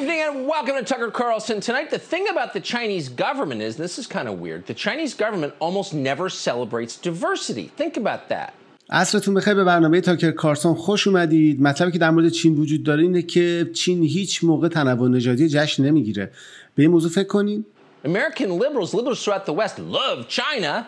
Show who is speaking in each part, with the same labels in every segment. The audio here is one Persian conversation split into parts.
Speaker 1: evening and welcome to Tucker Carlson. Tonight, the thing about the Chinese government is this is kind of weird. The Chinese government almost never celebrates diversity. Think about that.
Speaker 2: عصرتون بخیر به برنامه تاکر کارسون خوش اومدید مطلبی که در مورد چین وجود داره اینه که چین هیچ موقع تنوع نژادی جشن نمیگیره به این موضوع فکر کنید American liberals, liberals throughout the West love China.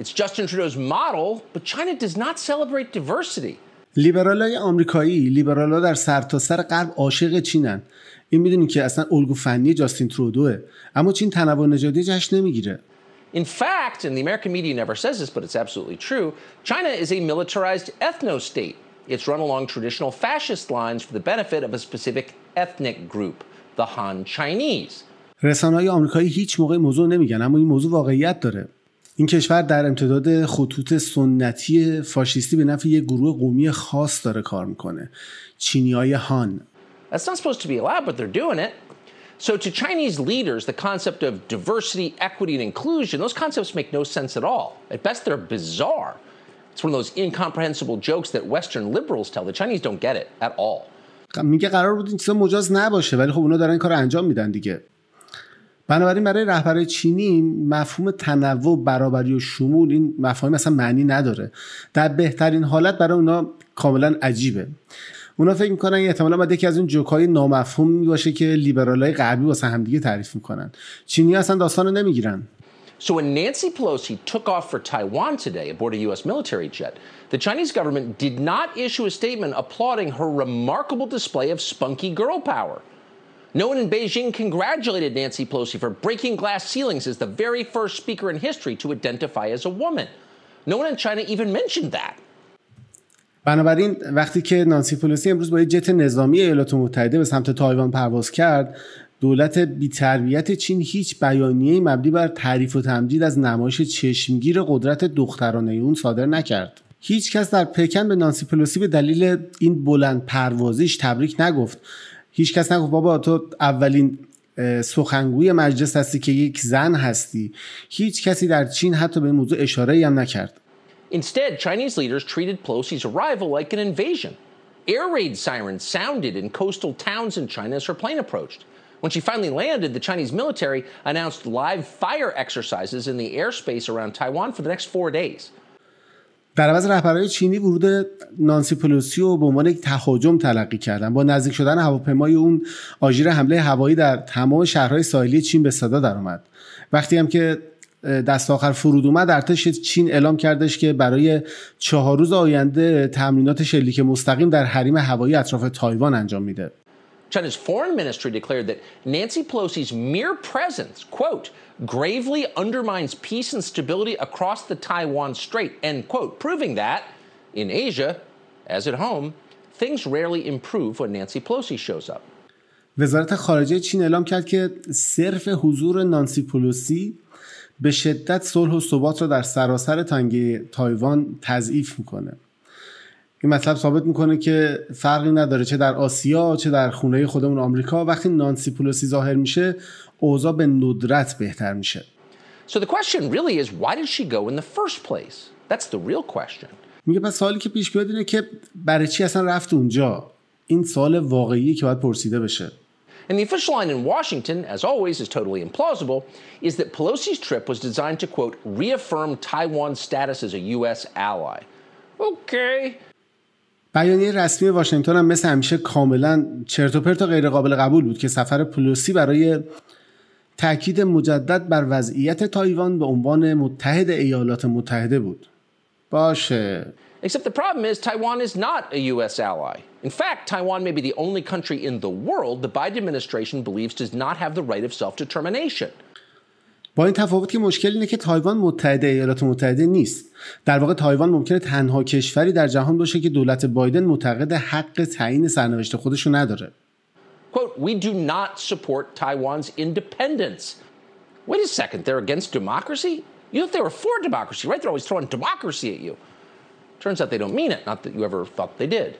Speaker 2: It's Justin Trudeau's model,
Speaker 1: but China does not celebrate diversity.
Speaker 2: لیبرال های آمریکایی لیبرال ها در سرتاسر سر غرب عاشق چینن این میدونی که اصلا الگو فنی جاستین ترودوه اما چین تنوع نژادی جشن نمیگیره
Speaker 1: In fact, and the American media never says this, but it's absolutely true, China is a militarized ethno state. It's run along traditional fascist lines for the benefit of a specific ethnic group, the Han Chinese.
Speaker 2: رسانه‌های آمریکایی هیچ موقع موضوع نمیگن اما این موضوع واقعیت داره. این کشور در امتداد خطوط سنتی فاشیستی به نفع یک گروه قومی خاص داره کار میکنه. چینی های هان.
Speaker 1: That's not supposed to be allowed, but they're doing it. So, to Chinese leaders, the concept of diversity, equity, and inclusion, those concepts make no sense at all. At best, they're bizarre. It's one of those incomprehensible jokes that Western liberals tell. The Chinese don't get it at all.
Speaker 2: میگه قرار بود این چیزا مجاز نباشه ولی خب اونا دارن کار انجام میدن دیگه بنابراین برای رهبرای چینی مفهوم تنوع برابری و شمول این مفاهیم اصلا معنی نداره در بهترین حالت برای اونا کاملا عجیبه اونا فکر میکنن احتمالا یکی از اون جوکای باشه که لیبرالای غربی واسه همدیگه تعریف میکنن چینی اصلا نمیگیرن
Speaker 1: So when Nancy Pelosi took off for Taiwan today aboard a U.S. military jet, the Chinese government did not issue a statement applauding her remarkable display of spunky girl power. No one in Beijing congratulated Nancy Pelosi for breaking glass ceilings as the very first speaker in history to identify as a woman. No one in China even mentioned that.
Speaker 2: بنابراین وقتی که نانسی پلوسی امروز با یه جت نظامی ایالات متحده به سمت تایوان پرواز کرد دولت بیتربیت چین هیچ بیانیه مبنی بر تعریف و تمجید از نمایش چشمگیر قدرت دخترانه اون صادر نکرد هیچ کس در پکن به نانسی پلوسی به دلیل این بلند پروازیش تبریک نگفت هیچ کس نگفت بابا تو اولین سخنگوی مجلس هستی که یک زن هستی هیچ کسی در چین حتی به این موضوع اشاره هم نکرد
Speaker 1: Instead, Chinese leaders treated Pelosi's arrival like an invasion. Air raid sirens sounded in coastal towns in China as her plane approached. When she finally landed, the Chinese military announced live fire exercises in the airspace around Taiwan for the next four days.
Speaker 2: در عوض رهبرهای چینی ورود نانسی پلوسی رو به عنوان یک تهاجم تلقی کردن با نزدیک شدن هواپیمای اون آژیر حمله هوایی در تمام شهرهای ساحلی چین به صدا درآمد وقتی هم که دست آخر فرود اومد ارتش چین اعلام کردش که برای چهار روز آینده تمرینات شلیک مستقیم در حریم هوایی اطراف تایوان انجام میده
Speaker 1: China's foreign ministry declared that Nancy Pelosi's mere presence, quote, gravely undermines peace and stability across the Taiwan Strait, end quote, proving that in Asia, as at home, things rarely improve when Nancy Pelosi shows up.
Speaker 2: وزارت خارجه چین اعلام کرد که صرف حضور نانسی پولوسی به شدت صلح و ثبات را در سراسر تنگه تایوان تضعیف میکنه این مطلب ثابت میکنه که فرقی نداره چه در آسیا چه در خونه خودمون آمریکا وقتی نانسی پولوسی ظاهر میشه اوضاع به ندرت بهتر میشه
Speaker 1: So the question really is why did she go in the first place? That's the real
Speaker 2: question. میگه پس سوالی که پیش بیاد اینه که برای چی اصلا رفت اونجا؟ این سال واقعی که باید پرسیده بشه.
Speaker 1: And the official line in Washington, as always, is totally implausible, is that Pelosi's trip was designed to, quote, reaffirm Taiwan's status as a U.S. ally. Okay.
Speaker 2: بیانیه رسمی واشنگتن هم مثل همیشه کاملا چرت و پرت و غیر قابل قبول بود که سفر پلوسی برای تاکید مجدد بر وضعیت تایوان به عنوان متحد ایالات متحده بود. باشه.
Speaker 1: Except the problem is Taiwan is not a US ally. In fact, Taiwan may be the only country in the world the Biden administration believes does not have the right of self-determination.
Speaker 2: با این تفاوت که مشکل اینه که تایوان متحد ایالات متحده نیست در واقع تایوان ممکنه تنها کشوری در جهان باشه که دولت بایدن معتقد حق تعیین سرنوشت خودش رو نداره
Speaker 1: quote, we do not support Taiwan's independence. Wait a second, they're against democracy? You thought they were for democracy, right? They're always throwing democracy at you. Turns out they don't mean it, not that you ever thought they did.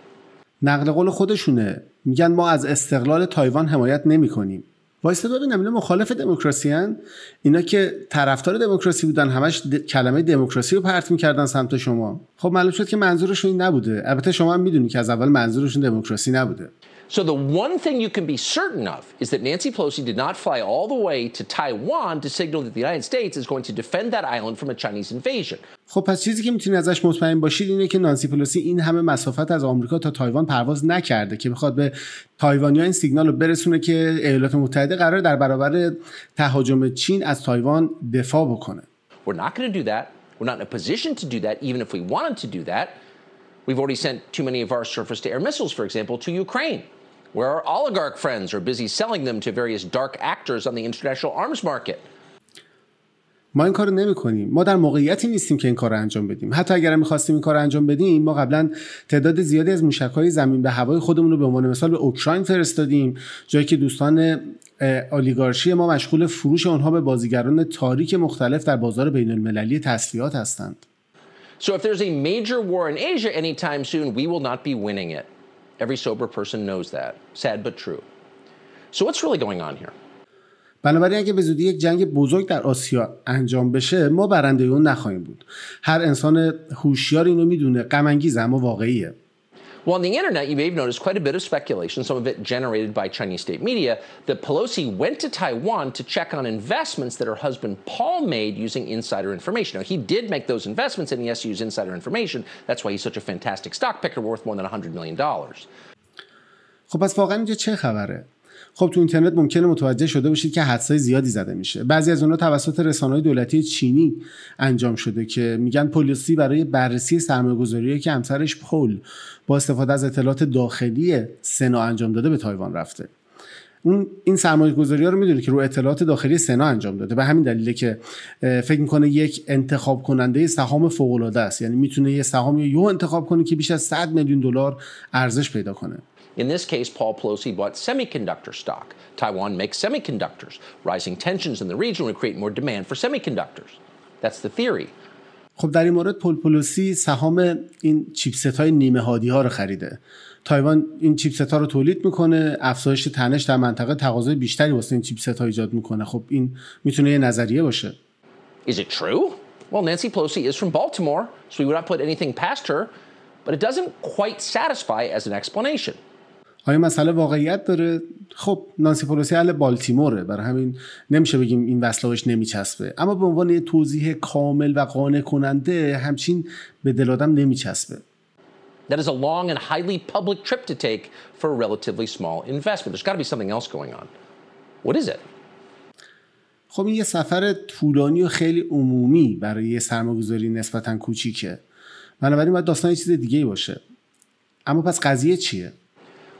Speaker 2: نقل قول خودشونه میگن ما از استقلال تایوان حمایت نمی کنیم وایسته ببینم اینا مخالف دموکراسیان اینا که طرفدار دموکراسی بودن همش کلمه دموکراسی رو پرت میکردن سمت شما خب معلوم شد که منظورشون این نبوده البته شما هم میدونید که از اول منظورشون دموکراسی نبوده
Speaker 1: So the one thing you can be certain of is that Nancy Pelosi did not fly all the way to Taiwan to signal that the United States is going to defend that island from a Chinese invasion.
Speaker 2: خب پس چیزی که میتونید ازش مطمئن باشید اینه که نانسی پلوسی این همه مسافت از آمریکا تا تایوان پرواز نکرده که بخواد به تایوانیا این سیگنال رو برسونه که ایالات متحده قرار در برابر تهاجم چین از تایوان دفاع بکنه.
Speaker 1: We're not going to do that. We're not in a position to do that even if we wanted to do that. We've already sent too many of our surface to air missiles for example to Ukraine. where our oligarch friends are busy selling them to various dark actors on the international arms market.
Speaker 2: ما این کارو نمی کنیم. ما در موقعیتی نیستیم که این کار رو انجام بدیم حتی اگر میخواستیم این کار رو انجام بدیم ما قبلا تعداد زیادی از موشک های زمین به هوای خودمون رو به عنوان مثال به اوکراین فرستادیم جایی که دوستان آلیگارشی ما مشغول فروش آنها به بازیگران تاریک مختلف در بازار بین المللی تسلیحات هستند
Speaker 1: So if there's a major war in Asia anytime soon, we will not be winning it. Every sober person knows that. Sad but true. So what's really going on here?
Speaker 2: بنابراین اگه به زودی یک جنگ بزرگ در آسیا انجام بشه ما برنده اون نخواهیم بود هر انسان هوشیار اینو میدونه غم انگیز اما واقعیه
Speaker 1: Well, on the internet, you may have noticed quite a bit of speculation, some of it generated by Chinese state media, that Pelosi went to Taiwan to check on investments that her husband Paul made using insider information. Now, he did make those investments, and yes, use insider information. That's why he's such a fantastic stock picker worth more than $100 million.
Speaker 2: خب پس واقعا اینجا چه خبره خب تو اینترنت ممکنه متوجه شده باشید که حدسای زیادی زده میشه بعضی از اونها توسط رسانه‌های دولتی چینی انجام شده که میگن پلیسی برای بررسی سرمایه‌گذاری که همسرش پل با استفاده از اطلاعات داخلی سنا انجام داده به تایوان رفته اون این سرمایه گذاری ها رو میدونه که رو اطلاعات داخلی سنا انجام داده به همین دلیله که فکر میکنه یک انتخاب کننده سهام فوق العاده است یعنی میتونه یه سهامی رو انتخاب کنه که بیش از 100 میلیون دلار ارزش پیدا کنه
Speaker 1: In this case, Paul Pelosi bought semiconductor stock. Taiwan makes semiconductors. Rising tensions in the region would create more demand for semiconductors. That's the theory.
Speaker 2: خب در این مورد پولپولوسی سهام این چیپست های نیمه هادی ها رو خریده تایوان این چیپست ها رو تولید میکنه افزایش تنش در منطقه تقاضای بیشتری واسه این چیپست ها ایجاد میکنه خب این میتونه یه نظریه باشه Is it true?
Speaker 1: Well, Nancy Pelosi is from Baltimore, so we would not put anything past her, but it doesn't quite satisfy as an explanation.
Speaker 2: آیا مسئله واقعیت داره خب نانسی پولوسی اهل بالتیموره برای همین نمیشه بگیم این وصلاوش نمیچسبه اما به عنوان یه توضیح کامل و قانع کننده همچین به دل آدم نمیچسبه
Speaker 1: That is a long and highly public trip to take for a relatively small investment. There's got to be something else going on. What is
Speaker 2: it? خب این یه سفر طولانی و خیلی عمومی برای یه سرمایه‌گذاری نسبتاً کوچیکه. بنابراین باید داستان یه چیز دیگه باشه. اما پس قضیه چیه؟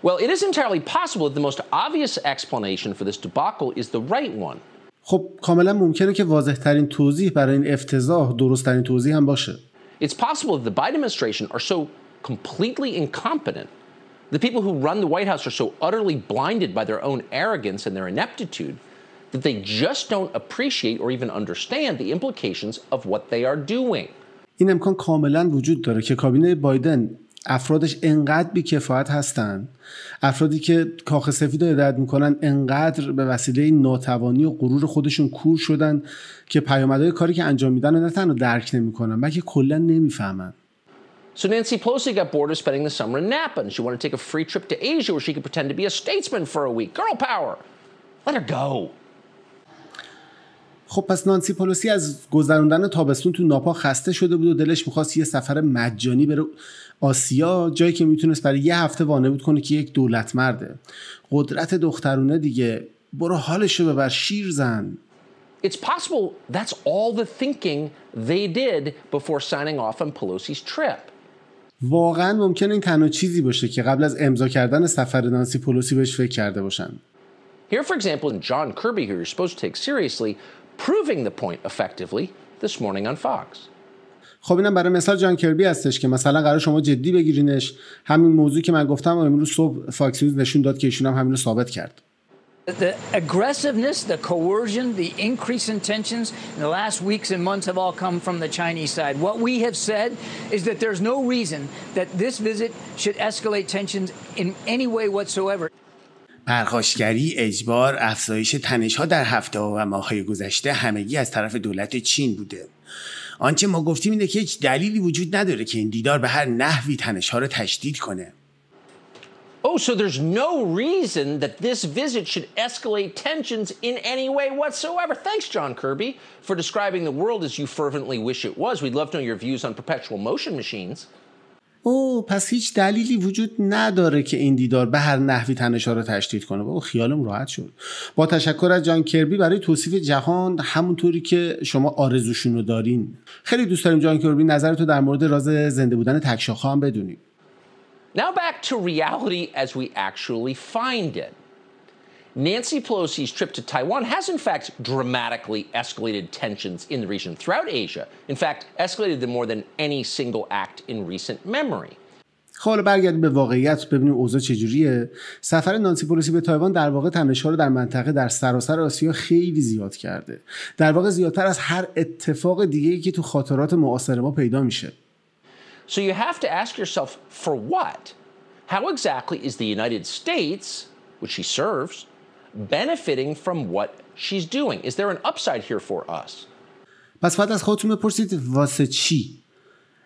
Speaker 1: Well, it is entirely possible that the most obvious explanation for this debacle is the right one.
Speaker 2: خب کاملا ممکنه که واضح ترین توضیح برای این افتضاح درست ترین توضیح هم باشه.
Speaker 1: It's possible that the Biden administration are so completely incompetent. The people who run the White House are so utterly blinded by their own arrogance and their ineptitude that they just don't appreciate or even understand the implications of what they are doing.
Speaker 2: این امکان کاملا وجود داره که کابینه بایدن افرادش انقدر بیکفایت هستن افرادی که کاخ سفید رو هدایت میکنن انقدر به وسیله ناتوانی و غرور خودشون کور شدن که پیامدهای کاری که انجام میدن رو نه تنها درک نمیکنن بلکه کلا نمیفهمن
Speaker 1: So Nancy Pelosi got bored of spending the summer in Napa, and she wanted to take a free trip to Asia where she could pretend to be a statesman for a week. Girl power. Let her go.
Speaker 2: خب پس نانسی پلوسی از گذروندن تابستون تو ناپا خسته شده بود و دلش میخواست یه سفر مجانی بره آسیا جایی که میتونست برای یه هفته وانه بود کنه که یک دولت مرده قدرت دخترونه دیگه برو حالشو ببر شیر زن
Speaker 1: It's possible that's all the thinking they did before signing off on Pelosi's trip.
Speaker 2: واقعا ممکنه این تنها چیزی باشه که قبل از امضا کردن سفر نانسی پولوسی بهش فکر کرده باشن.
Speaker 1: Here for example in John Kirby who you're supposed to take seriously proving the point effectively this morning on Fox.
Speaker 2: خب اینم برای مثال جان کربی هستش که مثلا قرار شما جدی بگیرینش همین موضوع که من گفتم امروز صبح فاکس نیوز نشون داد که ایشون هم همین رو ثابت کرد
Speaker 3: The aggressiveness, the coercion, the increase in tensions in the last weeks and months have all come from the Chinese side. What we have said is that there's no reason that this visit should escalate tensions in any way whatsoever.
Speaker 2: پرخاشگری، اجبار، افزایش ها در هفته و های گذشته همگی از طرف دولت چین بوده. آنچه ما گفتیم اینه که هیچ دلیلی وجود نداره که این دیدار به هر نحوی تنش ها رو تشدید کنه Oh, so there's no
Speaker 1: reason that this visit should escalate tensions in any way whatsoever. Thanks, John Kirby, for describing the world as you fervently wish it was. We'd love to know your views on perpetual motion machines.
Speaker 2: او پس هیچ دلیلی وجود نداره که این دیدار به هر نحوی تنشها رو تشدید کنه بابا خیالم راحت شد با تشکر از جان کربی برای توصیف جهان همونطوری که شما آرزوشون رو دارین خیلی دوست داریم جان کربی نظرتو در مورد راز زنده بودن تکشاخا هم بدونیم
Speaker 1: Now back to reality as we actually find Nancy Pelosi's trip to Taiwan has, in fact, dramatically escalated tensions in the region throughout Asia. In fact, escalated them more than any single act in recent memory.
Speaker 2: حالا برگردیم به واقعیت ببینیم اوضاع چجوریه سفر نانسی پولوسی به تایوان در واقع تنشها رو در منطقه در سراسر آسیا خیلی زیاد کرده در واقع زیادتر از هر اتفاق دیگه که تو خاطرات معاصر ما پیدا میشه
Speaker 1: So you have to ask yourself for what? How exactly is the United States, which she serves, benefiting from what she's doing? Is there an upside here for us?
Speaker 2: پس بعد از خودتون بپرسید واسه چی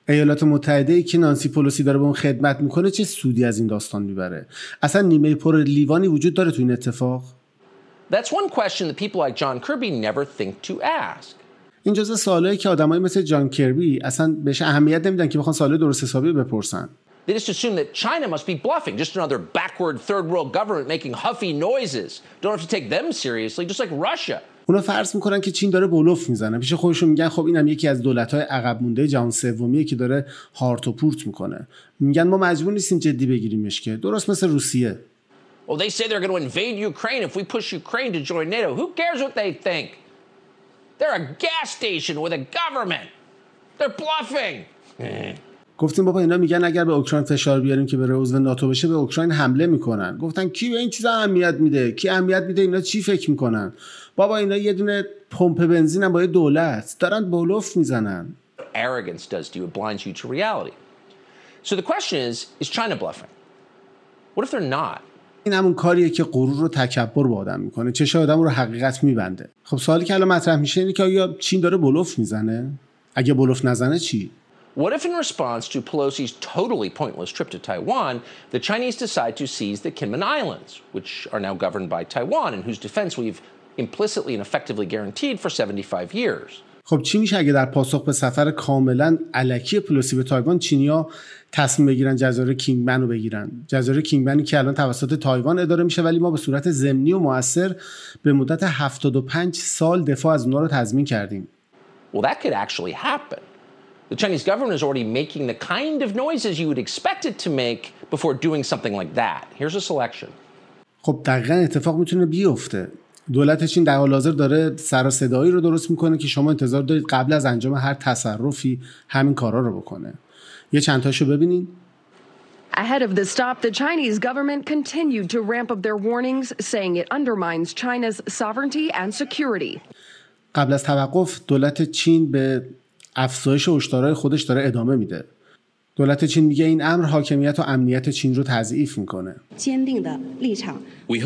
Speaker 2: ایالات متحده ای که نانسی پولوسی داره به اون خدمت میکنه چه سودی از این داستان میبره اصلا نیمه پر لیوانی وجود داره تو این اتفاق
Speaker 1: That's one question that people like John never think to ask.
Speaker 2: این که آدمای مثل جان کربی اصلا بهش اهمیت نمیدن که بخوان سوال درست حسابی بپرسن.
Speaker 1: They just assume that China must be bluffing, just another backward third world government making huffy noises. Don't have to take them seriously, just like Russia.
Speaker 2: اونا فرض میکنن که چین داره بلوف میزنه پیش خودشون میگن خب اینم یکی از دولت‌های عقب مونده جهان سومیه که داره هارت و پورت میکنه میگن ما مجبور نیستیم جدی بگیریمش که درست مثل روسیه
Speaker 1: Well, they say they're going to invade Ukraine if we push Ukraine to join NATO. Who cares what they think? They're a gas station with a government. They're bluffing.
Speaker 2: Eh. گفتیم بابا اینا میگن اگر به اوکراین فشار بیاریم که به عضو ناتو بشه به اوکراین حمله میکنن گفتن کی به این چیزا اهمیت میده کی اهمیت میده اینا چی فکر میکنن بابا اینا یه دونه پمپ بنزین هم با یه دولت دارن بلوف میزنن
Speaker 1: arrogance does you it you to reality so the question is is China bluffing what if they're not
Speaker 2: این همون کاریه که غرور رو تکبر با آدم میکنه چه آدم رو حقیقت میبنده خب سوالی که الان مطرح میشه اینه که آیا چین داره بلوف میزنه اگه بلوف نزنه چی
Speaker 1: What if, in response to Pelosi's totally pointless trip to Taiwan, the Chinese decide to seize the Kinmen Islands, which are now governed by Taiwan and whose defense we've implicitly and effectively guaranteed for
Speaker 2: 75 years? خب چی میشه اگه در پاسخ به سفر کاملا علکی پلوسی به تایوان چینیا تصمیم بگیرن جزایر کینگمن رو بگیرن جزایر کینگمنی که الان توسط تایوان اداره میشه ولی ما به صورت ضمنی و موثر به مدت 75 سال دفاع از اونها رو تضمین کردیم
Speaker 1: well, that could actually happen the Chinese government is already making the kind of noises you would expect it to make before doing something like that. Here's a selection.
Speaker 2: خب دقیقا اتفاق میتونه بیفته دولت چین در حال حاضر داره سر صدایی رو درست میکنه که شما انتظار دارید قبل از انجام هر تصرفی همین کارا رو بکنه یه چند تاشو ببینین
Speaker 3: Ahead of the stop, the Chinese government continued to ramp up their warnings, saying it undermines China's sovereignty and security.
Speaker 2: قبل از توقف دولت چین به افزایش هشدارهای خودش داره ادامه میده دولت چین میگه این امر حاکمیت و امنیت چین رو تضعیف میکنه. We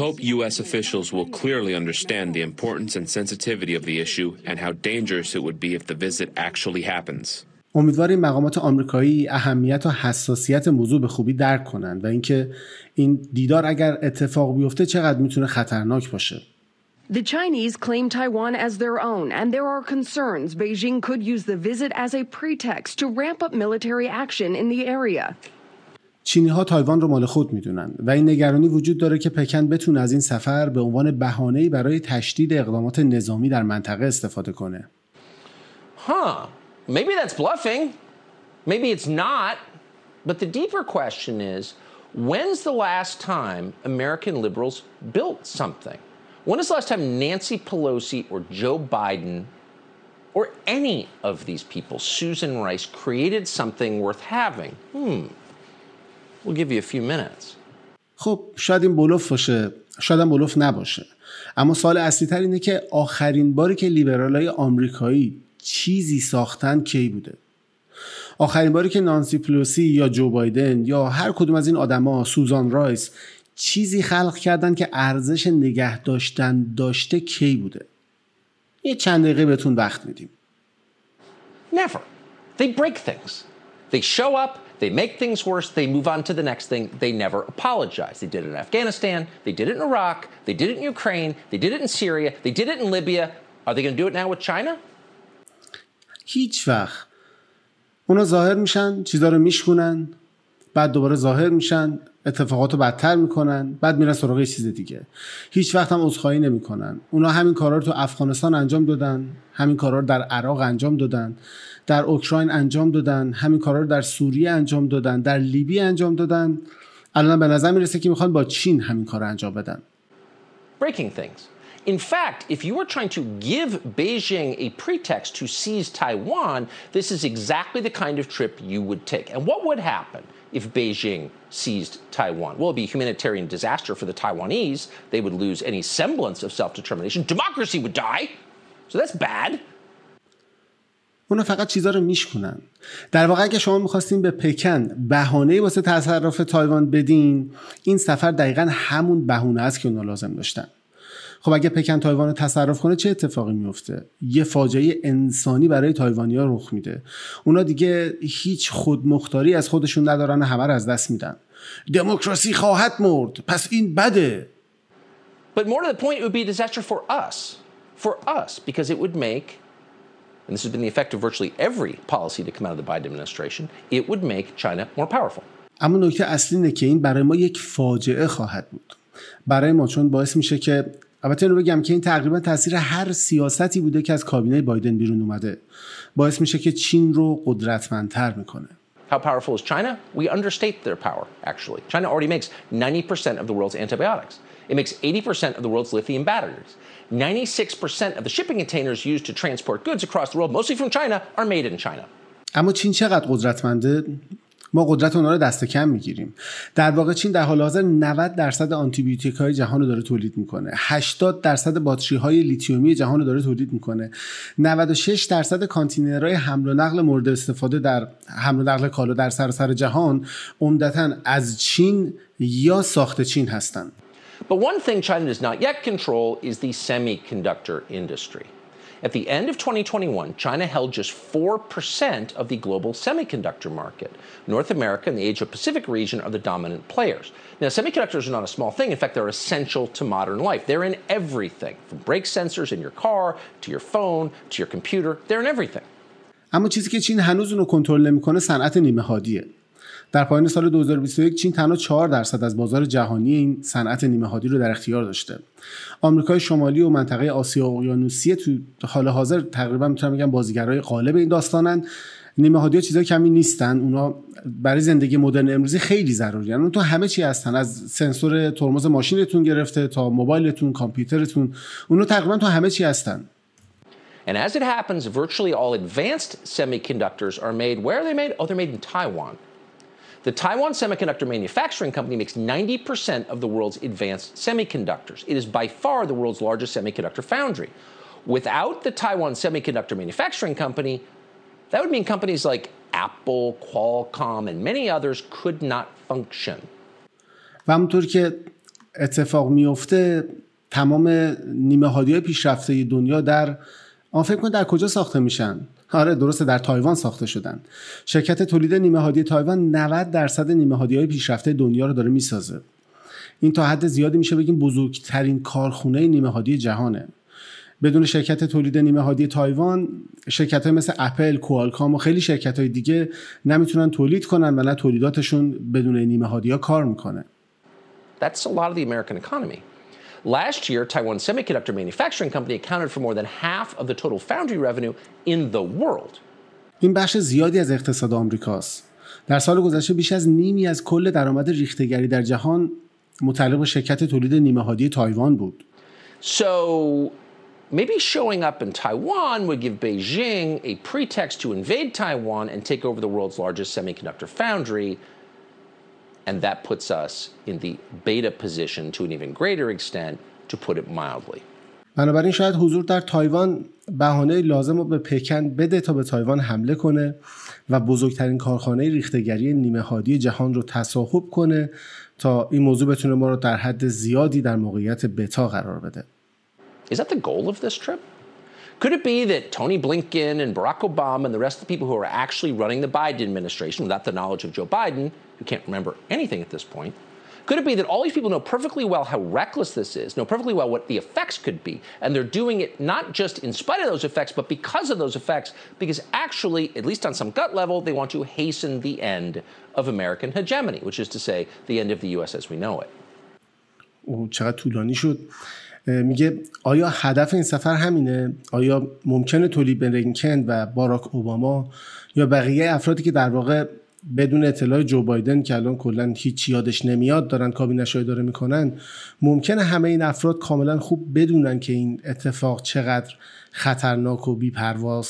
Speaker 2: امیدواریم مقامات آمریکایی اهمیت و حساسیت موضوع به خوبی درک کنند و اینکه این دیدار اگر اتفاق بیفته چقدر میتونه خطرناک باشه.
Speaker 3: The Chinese claim Taiwan as their own, and there are concerns Beijing could use the visit as a pretext to ramp up military action in the area.
Speaker 2: چینی ها تایوان رو مال خود میدونن و این نگرانی وجود داره که پکن بتونه از این سفر به عنوان بهانه‌ای برای تشدید اقدامات نظامی در منطقه استفاده کنه.
Speaker 1: Huh. Maybe that's bluffing. Maybe it's not. But the deeper question is, when's the last time American liberals built something? When is the last time Nancy Pelosi or Joe Biden or any of these people, Susan Rice, created something worth having? Hmm. We'll give you a few minutes.
Speaker 2: خب شاید این بلوف باشه شاید هم بلوف نباشه اما سال اصلی تر اینه که آخرین باری که لیبرال های آمریکایی چیزی ساختن کی بوده آخرین باری که نانسی پلوسی یا جو بایدن یا هر کدوم از این آدما سوزان رایس چیزی خلق کردن که ارزش نگه داشتن داشته کی بوده یه چند دقیقه بهتون وقت میدیم Never. They break things.
Speaker 1: They show up, they make things worse, they move on to the next thing. They never apologize. They did it in Afghanistan, they did it in Iraq, they did it in Ukraine, they did it in Syria, they did it in Libya. Are they going to do it now with China?
Speaker 2: هیچ وقت اونا ظاهر میشن چیزا رو میشکنن بعد دوباره ظاهر میشن اتفاقات رو بدتر میکنن بعد میرن سراغ چیز دیگه هیچ وقت هم عذرخواهی نمیکنن اونا همین کارا رو تو افغانستان انجام دادن همین کارا رو در عراق انجام دادن در اوکراین انجام دادن همین کارا رو در سوریه انجام دادن در لیبی انجام دادن الان به نظر میرسه که میخوان با چین همین کار رو انجام بدن
Speaker 1: breaking things In fact, if you are trying to give Beijing a pretext to seize Taiwan, this is exactly the kind of trip you would take. And what would happen? if Beijing seized Taiwan? Well, it'd be a humanitarian disaster for the Taiwanese. They would lose any semblance of self determination. Democracy would die. So that's
Speaker 2: bad. اونا فقط چیزها رو میشکنن در واقع اگه شما میخواستین به پکن بهانه واسه تصرف تایوان بدین این سفر دقیقا همون بهونه است که اونا لازم داشتن خب اگه پکن تایوان رو تصرف کنه چه اتفاقی میفته یه فاجعه انسانی برای تایوانیا رخ میده اونا دیگه هیچ خودمختاری از خودشون ندارن و همه از دست میدن دموکراسی خواهد مرد پس این بده But more to the point, it would be a disaster for us. For us, because it would
Speaker 1: make and this has been the effect of virtually every policy to come out of the Biden administration, it would make China more powerful.
Speaker 2: اما نکته اصلی اینه که این برای ما یک فاجعه خواهد بود. برای ما چون باعث میشه که البته رو بگم که این تقریبا تاثیر هر سیاستی بوده که از کابینه بایدن بیرون اومده باعث میشه که چین رو قدرتمندتر میکنه
Speaker 1: How powerful is China? We understate their power, actually. China already makes 90% of the world's antibiotics. It makes 80% of the world's lithium batteries. 96% of the shipping containers used to transport goods across the world, mostly from China, are made in China.
Speaker 2: اما چین چقدر قدرتمنده ما قدرت اونا رو دست کم میگیریم در واقع چین در حال حاضر 90 درصد آنتیبیوتیک های جهان رو داره تولید میکنه 80 درصد باتری های لیتیومی جهان رو داره تولید میکنه 96 درصد کانتینرهای حمل و نقل مورد استفاده در حمل و نقل کالا در سراسر سر جهان عمدتا از چین یا ساخت چین هستند
Speaker 1: But one thing China does not yet control is the semiconductor industry. At the end of 2021, China held just 4% of the global semiconductor market. North America and the Asia Pacific region are the dominant players. Now, semiconductors are not a small thing. In fact, they're essential to modern life. They're in everything from brake sensors in your car to your phone to your computer. They're in everything.
Speaker 2: اما چیزی که چین هنوز اونو کنترل نمیکنه صنعت نیمه هادیه در پایان سال 2021 چین تنها 4 درصد از بازار جهانی این صنعت نیمه هادی رو در اختیار داشته آمریکای شمالی و منطقه آسیا و اقیانوسیه تو حال حاضر تقریبا میتونم بگم بازیگرای غالب این داستانن نیمه هادی چیزای کمی نیستن اونا برای زندگی مدرن امروزی خیلی ضروری اون یعنی تو همه چی هستن از سنسور ترمز ماشینتون گرفته تا موبایلتون کامپیوترتون اونا تقریبا تو همه چی هستن
Speaker 1: And as it happens, virtually all advanced semiconductors are made where they made? Oh, they're made in Taiwan. The Taiwan Semiconductor Manufacturing Company makes 90% of the world's advanced semiconductors. It is by far the world's largest semiconductor foundry. Without the Taiwan Semiconductor Manufacturing Company, that would mean companies like Apple, Qualcomm, and many others could not function.
Speaker 2: تمام نیمه هادی پیشرفته دنیا در آن فکر کن در کجا ساخته میشن آره درسته در تایوان ساخته شدن شرکت تولید نیمه هادی تایوان 90 درصد نیمه هادی های پیشرفته دنیا رو داره میسازه این تا حد زیادی میشه بگیم بزرگترین کارخونه نیمه هادی جهانه بدون شرکت تولید نیمه هادی تایوان شرکت های مثل اپل، کوالکام و خیلی شرکت های دیگه نمیتونن تولید کنن و نه تولیداتشون بدون نیمه هادی ها کار میکنه
Speaker 1: That's the Last year, Taiwan Semiconductor Manufacturing Company accounted for more than half of the total foundry revenue in the world.
Speaker 2: این بخش زیادی از اقتصاد آمریکاست. در سال گذشته بیش از نیمی از کل درآمد ریختگری در جهان متعلق به شرکت تولید نیمه هادی تایوان بود.
Speaker 1: So maybe showing up in Taiwan would give Beijing a pretext to invade Taiwan and take over the world's largest semiconductor foundry. And that puts us in the beta position to an even greater extent, to put it mildly.
Speaker 2: بنابراین شاید حضور در تایوان بهانه لازم رو به پکن بده تا به تایوان حمله کنه و بزرگترین کارخانه ریختگری نیمه هادی جهان رو تصاحب کنه تا این موضوع بتونه ما رو در حد زیادی در موقعیت بتا قرار بده. Is
Speaker 1: that the goal of this trip? Could it be that Tony Blinken and Barack Obama and the rest of the people who are actually running the Biden administration, without the knowledge of Joe Biden, who can't remember anything at this point, could it be that all these people know perfectly well how reckless this is, know perfectly well what the effects could be, and they're doing it not just in spite of those effects, but because of those effects, because actually, at least on some gut level, they want to hasten the end of American hegemony, which is to say, the end of the US as we know it.
Speaker 2: Oh, میگه آیا هدف این سفر همینه آیا ممکنه تولی بلینکن و باراک اوباما یا بقیه افرادی که در واقع بدون اطلاع جو بایدن که الان کلا هیچ یادش نمیاد دارن کابینش داره میکنن ممکنه همه این افراد کاملا خوب بدونن که این اتفاق چقدر خطرناک و بیپرواز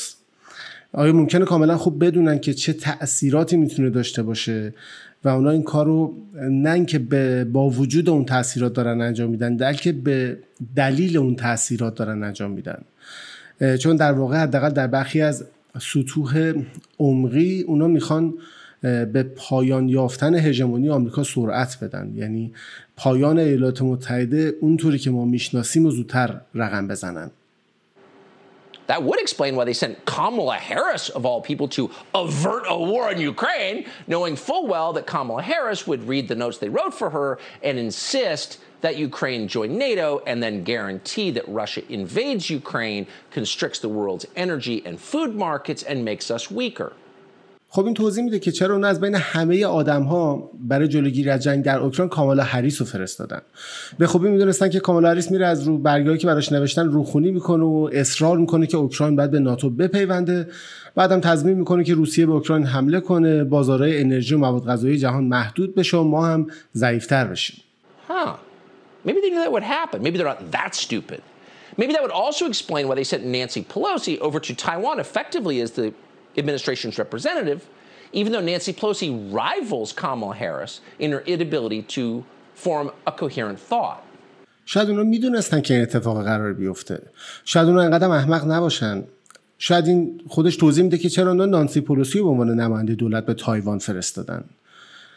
Speaker 2: آیا ممکنه کاملا خوب بدونن که چه تأثیراتی میتونه داشته باشه و اونا این کار رو نه که با وجود اون تاثیرات دارن انجام میدن بلکه به دلیل اون تاثیرات دارن انجام میدن چون در واقع حداقل در برخی از سطوح عمقی اونا میخوان به پایان یافتن هژمونی آمریکا سرعت بدن یعنی پایان ایالات متحده اونطوری که ما میشناسیم و زودتر رقم بزنن
Speaker 1: That would explain why they sent Kamala Harris, of all people, to avert a war in Ukraine, knowing full well that Kamala Harris would read the notes they wrote for her and insist that Ukraine join NATO and then guarantee that Russia invades Ukraine, constricts the world's energy and food markets, and makes us weaker.
Speaker 2: خب این توضیح میده که چرا اون از بین همه آدم ها برای جلوگیری از جنگ در اوکراین کامالا هریس رو فرستادن به خوبی میدونستن که کامالا هریس میره از رو برگایی که براش نوشتن روخونی میکنه و اصرار میکنه که اوکراین باید به ناتو بپیونده بعدم تضمین میکنه که روسیه به اوکراین حمله کنه بازارهای انرژی و مواد غذایی جهان محدود بشه و ما هم ضعیفتر بشیم
Speaker 1: ها. Maybe they knew that would happen. Maybe they're not that stupid. Maybe that would also explain why they sent Nancy Pelosi over to Taiwan effectively as the administration's representative, even though Nancy Pelosi rivals Kamala Harris in her inability to form a coherent thought.
Speaker 2: شاید اونا میدونستن که این اتفاق قرار بیفته شاید اونا انقدر احمق نباشن شاید این خودش توضیح میده که چرا اونا نانسی پولوسی به عنوان نماینده دولت به تایوان فرستادن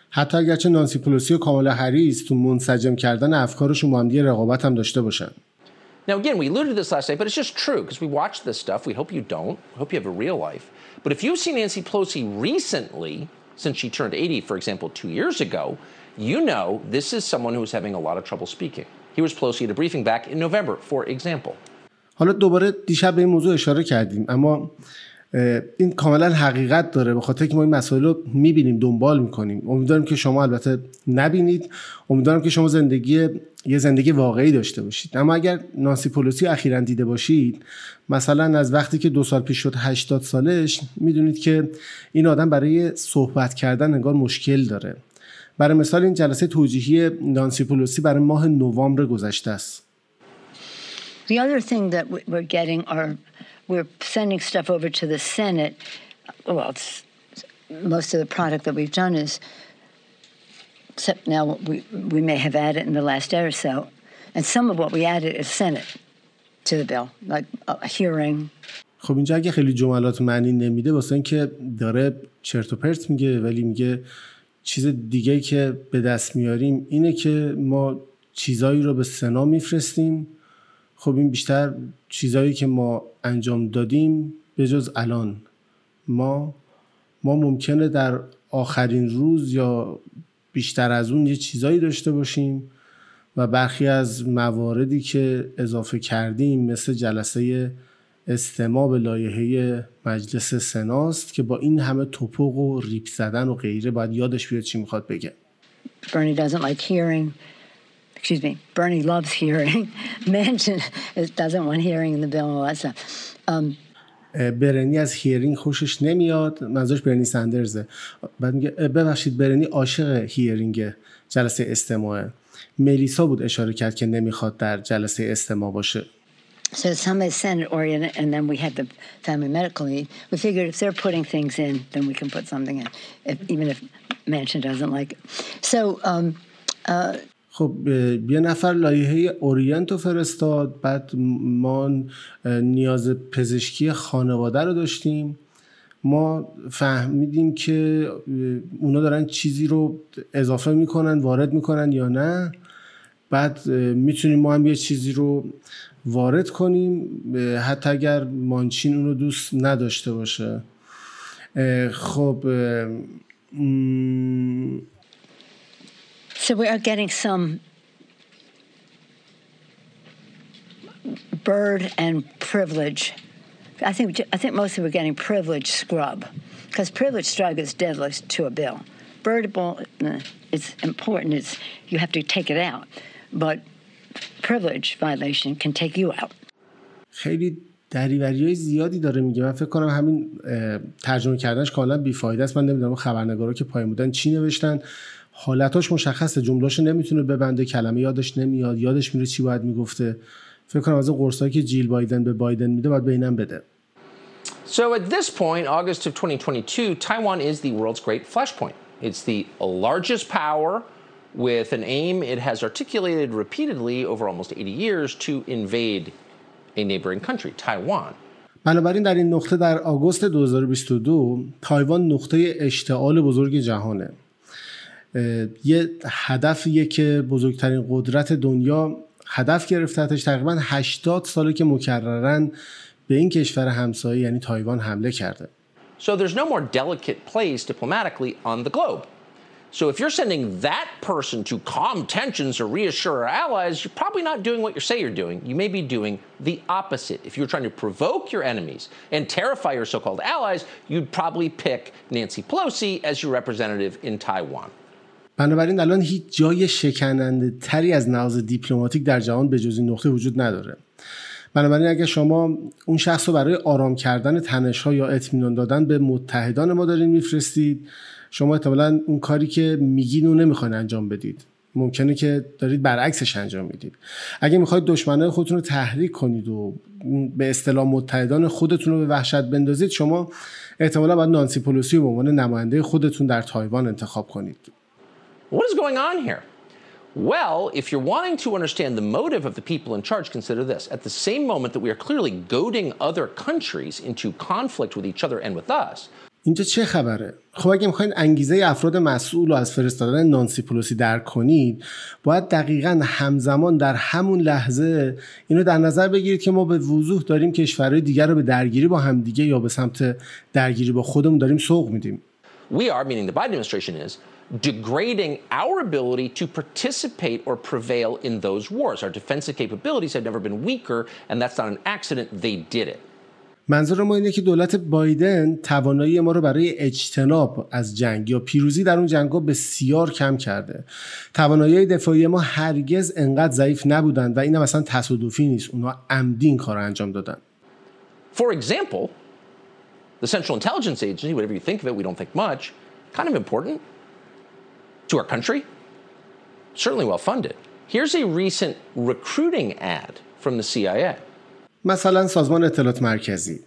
Speaker 2: حتی اگرچه نانسی پولوسی و کامالا هریس تو منسجم کردن افکارشون با هم دیگه رقابت هم داشته باشن
Speaker 1: Now again, we alluded to this last night, but it's just true because we watch this stuff. We hope you don't. We hope you have a real life. But if you have seen Nancy Pelosi recently, since she turned 80, for example, two years ago, you know this is someone who is having a lot of trouble speaking. Here was Pelosi at a briefing back in November, for example.
Speaker 2: حالا دوباره دیشب به این موضوع اشاره کردیم اما این کاملا حقیقت داره به خاطر که ما این مسائل رو میبینیم دنبال میکنیم امیدوارم که شما البته نبینید امیدوارم که شما زندگی یه زندگی واقعی داشته باشید اما اگر نانسی پولوسی اخیرا دیده باشید مثلا از وقتی که دو سال پیش شد هشتاد سالش میدونید که این آدم برای صحبت کردن انگار مشکل داره برای مثال این جلسه توجیهی نانسی پولوسی برای ماه نوامبر گذشته است
Speaker 3: we're sending stuff over to the Senate. Well, most of the product that we've done is, except now we, we may have added in the last day or so, and some of what we added is Senate to the bill, like a hearing.
Speaker 2: خب اینجا اگه خیلی جملات معنی نمیده واسه اینکه داره چرت و پرت میگه ولی میگه چیز دیگه که به دست میاریم اینه که ما چیزایی رو به سنا میفرستیم خب این بیشتر چیزهایی که ما انجام دادیم به جز الان ما ما ممکنه در آخرین روز یا بیشتر از اون یه چیزایی داشته باشیم و برخی از مواردی که اضافه کردیم مثل جلسه استماع به لایحه مجلس سناست که با این همه توپق و ریپ زدن و غیره باید یادش بیاد چی میخواد بگه
Speaker 3: excuse me, Bernie loves hearing mentioned. doesn't want hearing in the bill and all that stuff. Um,
Speaker 2: برنی از هیرینگ خوشش نمیاد منظورش برنی سندرزه بعد میگه ببخشید برنی عاشق هیرینگ جلسه استماعه ملیسا بود اشاره کرد که نمیخواد در جلسه استماع باشه
Speaker 3: So some is Senate oriented, and then we had the family medical need. We figured if they're putting things in, then we can put something in, if, even if Mansion doesn't like it. So um, uh,
Speaker 2: خب یه نفر لایحه اورینت فرستاد بعد ما نیاز پزشکی خانواده رو داشتیم ما فهمیدیم که اونا دارن چیزی رو اضافه میکنن وارد میکنن یا نه بعد میتونیم ما هم یه چیزی رو وارد کنیم حتی اگر مانچین اون رو دوست نداشته باشه خب
Speaker 3: So we are getting some bird and privilege. I think I think mostly we're getting privilege scrub because privilege scrub is deadly to a bill. Birdable, uh, it's important. It's you have to take it out, but privilege violation can take you out.
Speaker 2: خیلی دریوری های زیادی داره میگه من فکر کنم همین ترجمه کردنش کاملا بیفایده است من نمیدونم خبرنگارا که پایین بودن چی نوشتن حالتاش مشخصه جمله‌اشو نمیتونه ببنده کلمه یادش نمیاد یادش میره چی باید میگفته فکر کنم از قرصایی که جیل بایدن به بایدن میده باید به اینم بده
Speaker 1: So at this point, August of 2022, Taiwan is the world's great flashpoint. It's the largest power with an aim it has articulated repeatedly over almost 80 years to invade a neighboring country, Taiwan.
Speaker 2: بنابراین در این نقطه در آگوست 2022 تایوان نقطه اشتعال بزرگ جهانه یه هدفیه که بزرگترین قدرت دنیا هدف گرفتتش تقریبا 80 ساله که مکررن به این کشور همسایه یعنی تایوان حمله کرده
Speaker 1: So there's no more delicate plays diplomatically on the globe. So if you're sending that person to calm tensions or reassure our allies, you're probably not doing what you say you're doing. You may be doing the opposite. If you're trying to provoke your enemies and terrify your so called allies, you'd probably pick Nancy Pelosi as your representative in Taiwan.
Speaker 2: بنابراین الان هیچ جای شکننده تری از نواز دیپلماتیک در جهان به جز این نقطه وجود نداره بنابراین اگر شما اون شخص رو برای آرام کردن تنش ها یا اطمینان دادن به متحدان ما دارین میفرستید شما احتمالا اون کاری که میگین رو نمیخواین انجام بدید ممکنه که دارید برعکسش انجام میدید اگه میخواید دشمنای خودتون رو تحریک کنید و به اصطلاح متحدان خودتون رو به وحشت بندازید شما احتمالا باید نانسی پولوسی رو به عنوان نماینده خودتون در تایوان انتخاب کنید
Speaker 1: What is going on here? Well, if you're wanting to understand the motive of the people in charge, consider this. At the same moment that we are clearly goading other countries into conflict with each other and with us,
Speaker 2: اینجا چه خبره؟ خب اگه میخواین انگیزه افراد مسئول رو از فرستادن نانسی پلوسی درک کنید باید دقیقا همزمان در همون لحظه اینو در نظر بگیرید که ما به وضوح داریم کشورهای دیگر رو به درگیری با همدیگه یا به سمت درگیری با خودمون داریم سوق میدیم.
Speaker 1: We are, meaning the Biden administration is, degrading our ability to participate or prevail in those wars. Our defensive capabilities have never been weaker, and that's not an accident. They did it.
Speaker 2: منظور ما اینه که دولت بایدن توانایی ما رو برای اجتناب از جنگ یا پیروزی در اون جنگ بسیار کم کرده توانایی دفاعی ما هرگز انقدر ضعیف نبودند و این هم اصلا تصادفی نیست اونا عمدین کار انجام دادن
Speaker 1: For example, the Central Intelligence Agency, whatever you think of it, we don't think much, kind of important. to our country, certainly well funded. Here's a recent recruiting ad from the CIA.
Speaker 2: مثلا سازمان اطلاعات مرکزی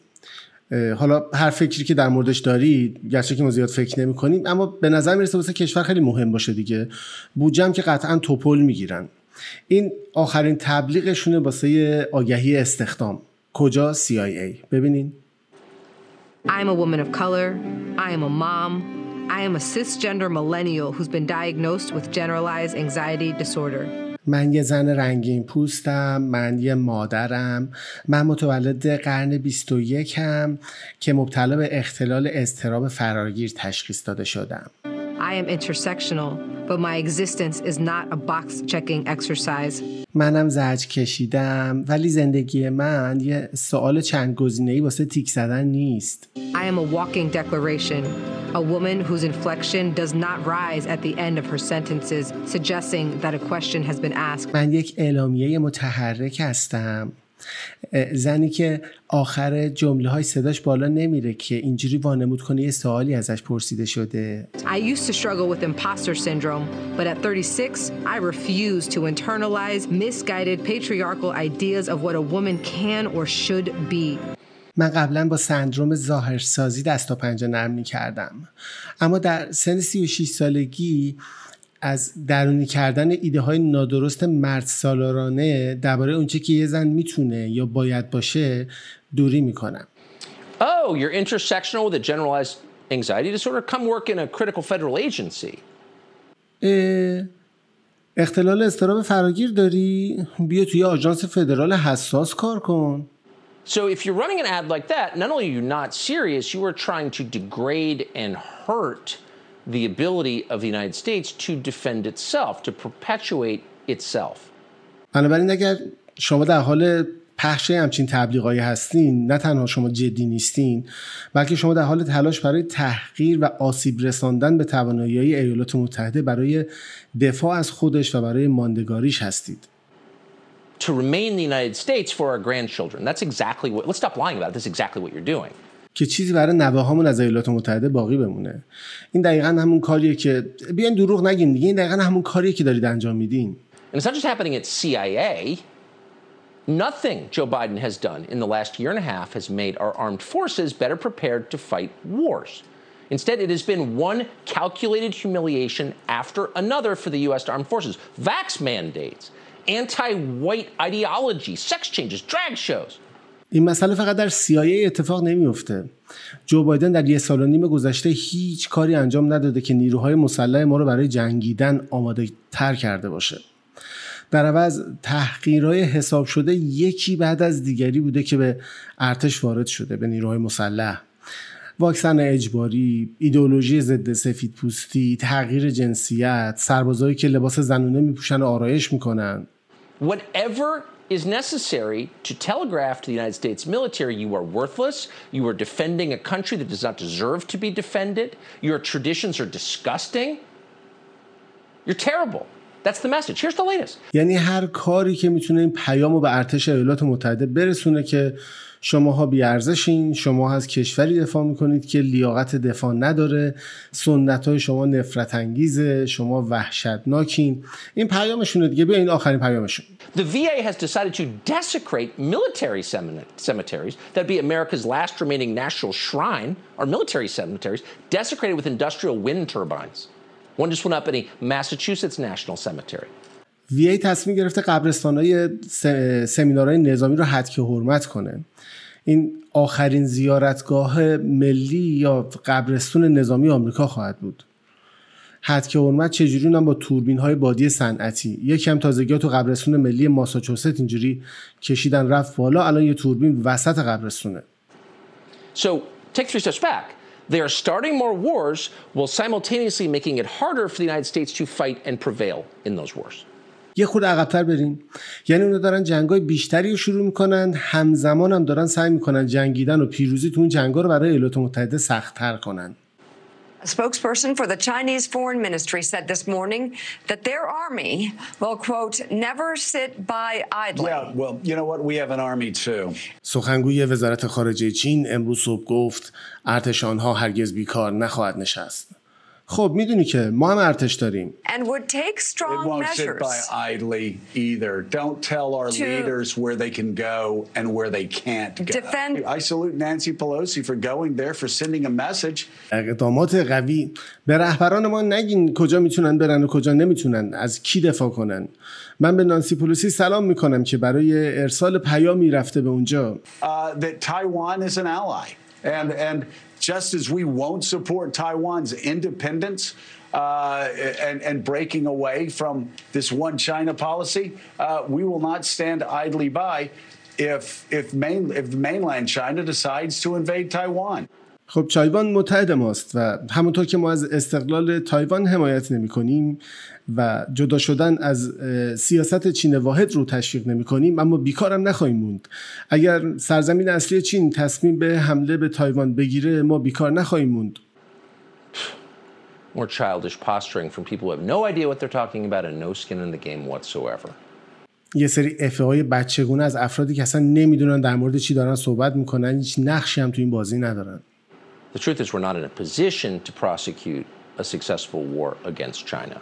Speaker 2: حالا هر فکری که در موردش دارید گرچه که ما زیاد فکر نمی کنیم اما به نظر میرسه واسه کشور خیلی مهم باشه دیگه بودجم که قطعا توپل گیرن این آخرین تبلیغشونه واسه آگهی استخدام کجا CIA ببینین
Speaker 3: I'm a woman of color. I am a mom. I am a cisgender millennial who's been diagnosed with generalized anxiety disorder.
Speaker 2: من یه زن رنگین پوستم من یه مادرم من متولد قرن 21 هم که مبتلا به اختلال اضطراب فراگیر تشخیص داده شدم
Speaker 3: I am intersectional, but my existence is not a box checking exercise.
Speaker 2: منم زج کشیدم ولی زندگی من یه سوال چند گزینه‌ای واسه تیک زدن نیست.
Speaker 3: I am a walking declaration. A woman whose inflection does not rise at the end of her sentences, suggesting that a question has been asked.
Speaker 2: من یک اعلامیه متحرک هستم زنی که آخر جمله های صداش بالا نمیره که اینجوری وانمود کنه یه سوالی ازش پرسیده شده
Speaker 3: I used to struggle with imposter syndrome but at 36 I refuse to internalize misguided patriarchal ideas of what a woman can or should be
Speaker 2: من قبلا با سندروم ظاهرسازی دست و پنجه نرم می کردم اما در سن 36 سالگی از درونی کردن ایده های نادرست مرد سالارانه درباره اونچه که یه زن میتونه یا باید باشه دوری میکنم
Speaker 1: Oh, you're intersectional with a generalized anxiety disorder? Come work in a critical federal agency.
Speaker 2: اختلال استراب فراگیر داری؟ بیا توی آژانس فدرال حساس کار کن.
Speaker 1: So if you're running an ad like that, not only are you not serious, you are trying to degrade and hurt the ability of the United States to defend itself, to perpetuate itself.
Speaker 2: بنابراین اگر شما در حال پخش همچین تبلیغایی هستین نه تنها شما جدی نیستین بلکه شما در حال تلاش برای تحقیر و آسیب رساندن به توانایی ایالات متحده برای دفاع از خودش و برای ماندگاریش هستید
Speaker 1: To remain the United States for our grandchildren. That's exactly what, let's stop lying about it. That's exactly what you're
Speaker 2: doing. که چیزی برای نوه هامون از ایالات متحده باقی بمونه این دقیقا همون کاریه که بیاین دروغ نگیم دیگه این دقیقا همون کاریه که دارید انجام میدین
Speaker 1: And it's not just happening at CIA. Nothing Joe Biden has done in the last year and a half has made our armed forces better prepared to fight wars. Instead, it has been one calculated humiliation after another for the U.S. armed forces. Vax mandates, anti white ideology, sex changes, drag shows.
Speaker 2: این مسئله فقط در CIA اتفاق نمیفته جو بایدن در یه سال و نیم گذشته هیچ کاری انجام نداده که نیروهای مسلح ما رو برای جنگیدن آماده تر کرده باشه در عوض تحقیرهای حساب شده یکی بعد از دیگری بوده که به ارتش وارد شده به نیروهای مسلح واکسن اجباری، ایدئولوژی ضد سفید پوستی، تغییر جنسیت، سربازهایی که لباس زنونه میپوشن و آرایش میکنن
Speaker 1: is necessary to telegraph to the United States military you are worthless, you are defending a country that does not deserve to be defended, your traditions are disgusting, you're terrible. That's the message. Here's the latest.
Speaker 2: یعنی هر کاری که میتونه این پیامو به ارتش ایالات متحده برسونه که شماها بی ارزشین شما از کشوری دفاع میکنید که لیاقت دفاع نداره سنت های شما نفرت انگیزه شما وحشتناکین این پیامشونه دیگه بیا این آخرین پیامشون
Speaker 1: The VA has decided to desecrate military cemeteries that be America's last remaining national shrine or military cemeteries desecrated with industrial wind turbines One just went up in a Massachusetts National Cemetery.
Speaker 2: وی تصمیم گرفته قبرستانهای سمینارهای نظامی رو حد که حرمت کنه این آخرین زیارتگاه ملی یا قبرستون نظامی آمریکا خواهد بود حد که حرمت چجوری اونم با توربین های بادی صنعتی یکم تازگی تو قبرستون ملی ماساچوست اینجوری کشیدن رفت بالا الان یه توربین وسط قبرستونه
Speaker 1: So take three steps back. They are starting more wars while simultaneously making it harder for the United States to fight and prevail in those wars.
Speaker 2: یه خود عقبتر بریم یعنی اونا دارن جنگ های بیشتری رو شروع میکنن همزمان هم دارن سعی میکنن جنگیدن و پیروزی تو اون جنگ رو برای ایالات متحده سختتر کنن
Speaker 3: A spokesperson for the Chinese Foreign Ministry said this morning that their army will, quote, never sit by idly.
Speaker 1: Yeah, well, you know what? We have an army too.
Speaker 2: سخنگوی وزارت خارجه چین امروز صبح گفت ارتش آنها هرگز بیکار نخواهد نشست. خب میدونی که ما هم ارتش داریم
Speaker 3: and would take strong it won't measures sit by
Speaker 2: idly either don't
Speaker 1: tell our leaders where they can go and where they can't
Speaker 3: go defend I
Speaker 2: salute Nancy Pelosi for going there for sending a message اقدامات قوی به رهبران ما نگین کجا میتونن برن و کجا نمیتونن از کی دفاع کنن من به نانسی پلوسی سلام میکنم که برای ارسال پیامی رفته به اونجا
Speaker 1: uh, that Taiwan is an ally and and just as we won't support Taiwan's independence. Uh, and, and, breaking away from this one China policy, uh, we will not stand idly by if, if, main, if mainland China decides to invade
Speaker 2: Taiwan. خب تایوان متحد ماست و همونطور که ما از استقلال تایوان حمایت نمی کنیم و جدا شدن از سیاست چین واحد رو تشویق نمی کنیم اما بیکارم نخواهیم موند اگر سرزمین اصلی چین تصمیم به حمله به تایوان بگیره ما بیکار نخواهیم موند
Speaker 1: More childish posturing from people who have no idea what they're talking about and no skin in the game whatsoever.
Speaker 2: یه سری افه های بچگونه از افرادی که اصلا نمیدونن در مورد چی دارن صحبت میکنن هیچ نقشی هم تو این بازی ندارن
Speaker 1: The truth is, we're not in a position to prosecute a successful war against China.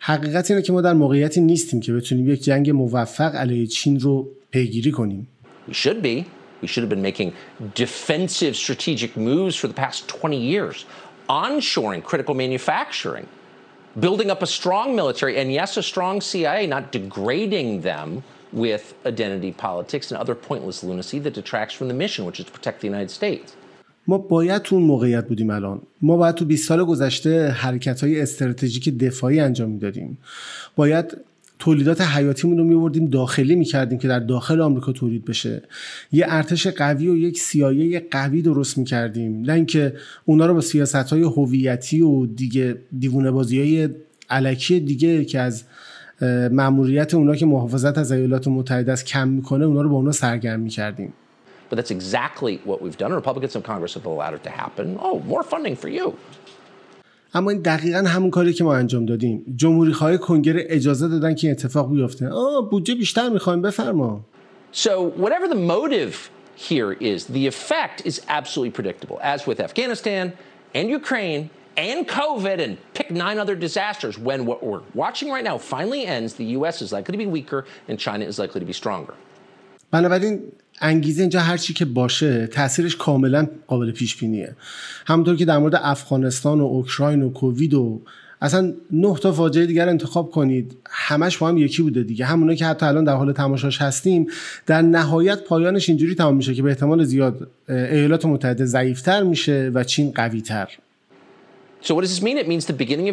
Speaker 2: حقیقت اینه که ما در موقعیتی نیستیم که بتونیم یک جنگ موفق علیه چین رو پیگیری کنیم.
Speaker 1: We should be. We should have been making defensive strategic moves for the past 20 years, onshoring critical manufacturing, building up a strong military, and yes, a strong CIA, not degrading them with identity politics and other pointless lunacy that detracts from the mission, which is to protect the United States.
Speaker 2: ما باید تو اون موقعیت بودیم الان ما باید تو 20 سال گذشته حرکت های استراتژیک دفاعی انجام میدادیم باید تولیدات حیاتیمون رو میوردیم داخلی میکردیم که در داخل آمریکا تولید بشه یه ارتش قوی و یک سیایه قوی درست میکردیم نه اینکه اونا رو با سیاست های هویتی و دیگه دیوونه بازی های علکی دیگه که از مأموریت اونا که محافظت از ایالات متحده است کم میکنه اونا رو با اونا سرگرم میکردیم
Speaker 1: But that's exactly what we've done. Republicans in Congress have allowed it to happen. Oh, more funding for you.
Speaker 2: اما این دقیقا همون کاری که ما انجام دادیم جمهوری کنگره اجازه دادن که اتفاق بیفته آه بودجه بیشتر میخوایم بفرما
Speaker 1: So whatever the motive here is, the effect is absolutely predictable. As with Afghanistan and Ukraine and COVID and pick nine other disasters, when what we're watching right now finally ends, the US is likely to be weaker and China is likely to be stronger.
Speaker 2: بنابراین انگیزه اینجا هر چی که باشه تاثیرش کاملا قابل پیش بینیه همونطور که در مورد افغانستان و اوکراین و کووید و اصلا نه تا فاجعه دیگر انتخاب کنید همش با هم یکی بوده دیگه همونه که حتی الان در حال تماشاش هستیم در نهایت پایانش اینجوری تمام میشه که به احتمال زیاد ایالات متحده ضعیفتر میشه و چین قویتر
Speaker 1: So, what does this mean? It means the beginning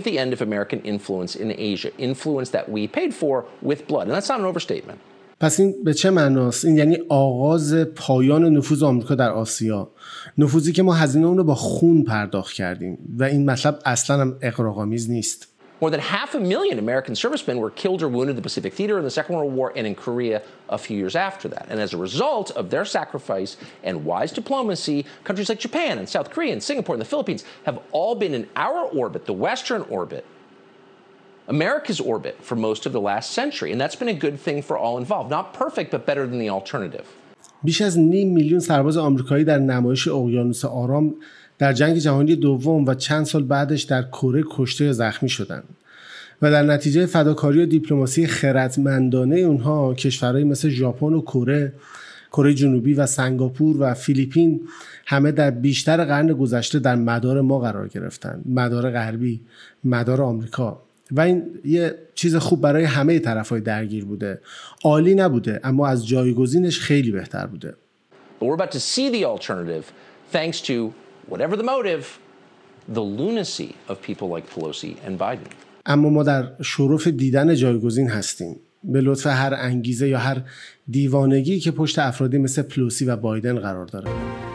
Speaker 2: پس این به چه معناست این یعنی آغاز پایان نفوذ آمریکا در آسیا نفوذی که ما هزینه اون رو با خون پرداخت کردیم و این مطلب اصلا هم اقراق‌آمیز نیست
Speaker 1: More than half a million American servicemen were killed or wounded in the Pacific Theater in the Second World War and in Korea a few years after that. And as a result of their sacrifice and wise diplomacy, countries like Japan and South Korea and Singapore and the Philippines have all been in our orbit, the Western orbit, America's orbit for most of the last century, and that's been a good thing for all involved. Not perfect, but better than the alternative.
Speaker 2: بیش از نیم میلیون سرباز آمریکایی در نمایش اقیانوس آرام در جنگ جهانی دوم و چند سال بعدش در کره کشته یا زخمی شدند و در نتیجه فداکاری و دیپلماسی خردمندانه اونها کشورهایی مثل ژاپن و کره کره جنوبی و سنگاپور و فیلیپین همه در بیشتر قرن گذشته در مدار ما قرار گرفتند مدار غربی مدار آمریکا و این یه چیز خوب برای همه طرف های درگیر بوده عالی نبوده اما از جایگزینش خیلی بهتر بوده اما ما در شرف دیدن جایگزین هستیم به لطف هر انگیزه یا هر دیوانگی که پشت افرادی مثل پلوسی و بایدن قرار داره